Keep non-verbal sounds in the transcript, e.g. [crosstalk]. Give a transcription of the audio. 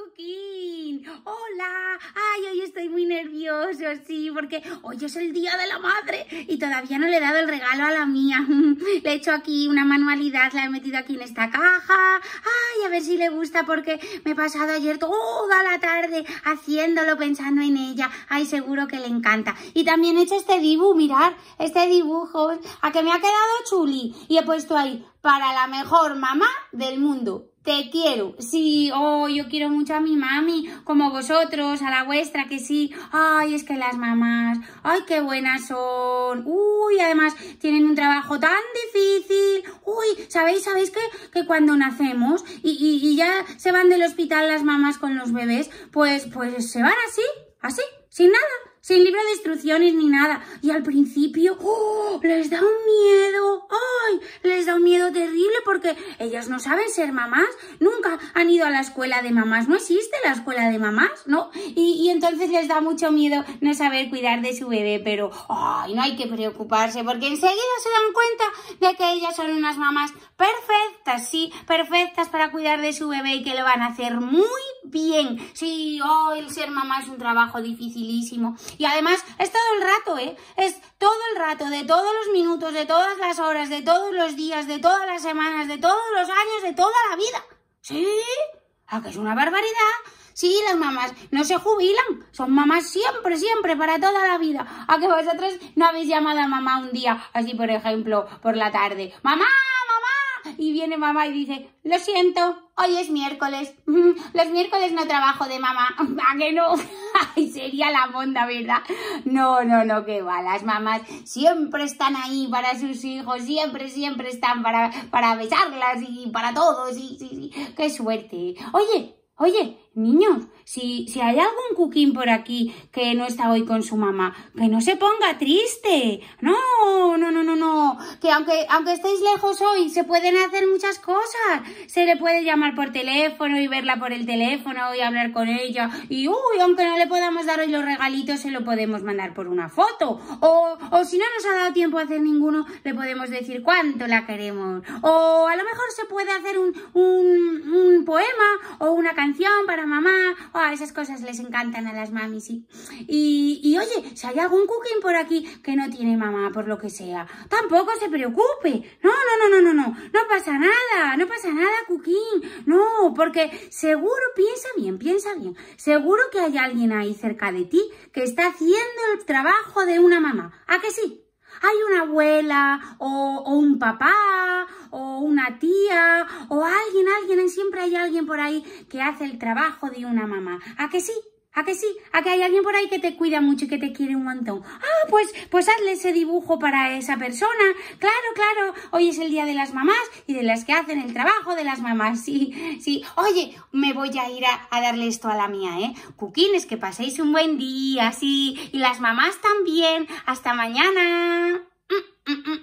Hola. Ay, hoy estoy muy nervioso, sí, porque hoy es el día de la madre y todavía no le he dado el regalo a la mía. [laughs] Le he hecho aquí una manualidad, la he metido aquí en esta caja. Ay, a ver si le gusta porque me he pasado ayer toda la tarde haciéndolo pensando en ella. Ay, seguro que le encanta. Y también he hecho este dibujo, mirar, este dibujo, a que me ha quedado chuli y he puesto ahí para la mejor mamá del mundo te quiero. Sí, oh, yo quiero mucho a mi mami, como vosotros, a la vuestra, que sí. Ay, es que las mamás, ay, qué buenas son. Uy, además tienen un trabajo tan difícil. Uy, ¿sabéis, sabéis que, que cuando nacemos y, ya se van del hospital las mamás con los bebés, pues, pues se van así, así, sin nada sin libro de instrucciones ni nada. Y al principio, ¡oh! Les da un miedo. ¡Ay! ellas no saben ser mamás, nunca han ido a la escuela de mamás, no existe la escuela de mamás, ¿no? Y, entonces les da mucho miedo no saber cuidar de su bebé, pero ay, no hay que preocuparse porque enseguida se dan cuenta de que ellas son unas mamás perfectas, sí, perfectas para cuidar de su bebé y que lo van a hacer muy bien. Sí, hoy oh, el ser mamá es un trabajo dificilísimo y además es todo el rato, ¿eh? Es todo de todos los minutos, de todas las horas, de todos los días, de todas las semanas, de todos los años, de toda la vida. ¿Sí? ¿A que es una barbaridad? Sí, las mamás no se jubilan, son mamás siempre, siempre, para toda la vida. ¿A que vosotros no habéis llamado a mamá un día, así por ejemplo, por la tarde? ¡Mamá! Y viene mamá y dice, lo siento, hoy es miércoles. [laughs] Los miércoles no trabajo de mamá. [laughs] ¿A que no? [laughs] sería la monda, ¿verdad? No, no, no, que va. Las mamás siempre están ahí para sus hijos, siempre, siempre están para, para besarlas y para todo. Sí, sí, sí. Qué suerte. Oye, Oye, niños, si, si hay algún cuquín por aquí que no está hoy con su mamá, que no se ponga triste. No, no, no, no, no. Que aunque, aunque estéis lejos hoy, se pueden hacer muchas cosas. Se le puede llamar por teléfono y verla por el teléfono y hablar con ella. Y uy, aunque no le podamos dar hoy los regalitos, se lo podemos mandar por una foto. O, o si no nos ha dado tiempo a hacer ninguno, le podemos decir cuánto la queremos. O a lo mejor se puede hacer un, un poema canción para mamá, oh, esas cosas les encantan a las mamis. Y, y, oye, si hay algún cooking por aquí que no tiene mamá, por lo que sea, tampoco se preocupe. No, no, no, no, no, no, no pasa nada, no pasa nada, cooking. No, porque seguro, piensa bien, piensa bien, seguro que hay alguien ahí cerca de ti que está haciendo el trabajo de una mamá. ¿A que sí? Hay una abuela o, o un papá o una tía o alguien, alguien, siempre hay alguien por ahí que hace el trabajo de una mamá. ¿A que sí? ¿A que sí? ¿A que hay alguien por ahí que te cuida mucho y que te quiere un montón? Ah, pues, pues hazle ese dibujo para esa persona. Claro, claro. Hoy es el día de las mamás y de las que hacen el trabajo de las mamás. Sí, sí. Oye, me voy a ir a, darle esto a la mía, ¿eh? Cuquines, que paséis un buen día, sí. Y las mamás también. Hasta mañana. Mm, mm, mm.